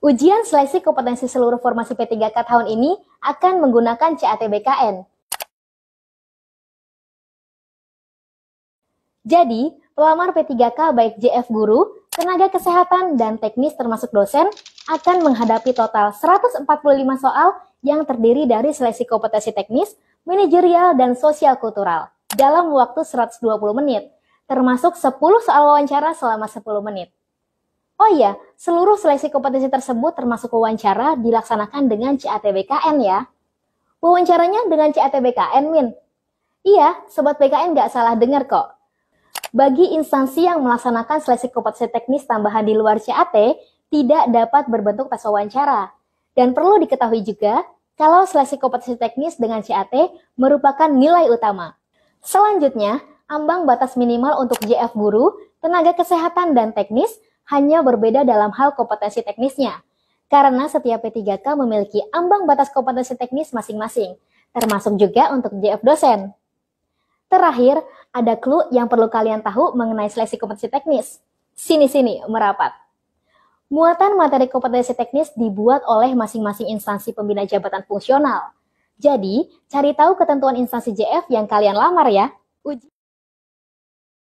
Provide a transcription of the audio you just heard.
Ujian seleksi kompetensi seluruh formasi P3K tahun ini akan menggunakan CATBKN. Jadi, pelamar P3K baik JF guru, tenaga kesehatan, dan teknis termasuk dosen akan menghadapi total 145 soal yang terdiri dari seleksi kompetensi teknis, manajerial, dan sosial kultural dalam waktu 120 menit, termasuk 10 soal wawancara selama 10 menit. Oh iya, Seluruh seleksi kompetensi tersebut termasuk wawancara dilaksanakan dengan CATBKN ya. Wawancaranya dengan CATBKN, Min. Iya, Sobat BKN nggak salah dengar kok. Bagi instansi yang melaksanakan seleksi kompetensi teknis tambahan di luar CAT, tidak dapat berbentuk tes wawancara. Dan perlu diketahui juga, kalau seleksi kompetensi teknis dengan CAT merupakan nilai utama. Selanjutnya, ambang batas minimal untuk JF guru, tenaga kesehatan dan teknis hanya berbeda dalam hal kompetensi teknisnya. Karena setiap P3K memiliki ambang batas kompetensi teknis masing-masing, termasuk juga untuk JF dosen. Terakhir, ada clue yang perlu kalian tahu mengenai seleksi kompetensi teknis. Sini-sini, merapat. Muatan materi kompetensi teknis dibuat oleh masing-masing instansi pembina jabatan fungsional. Jadi, cari tahu ketentuan instansi JF yang kalian lamar ya. Uji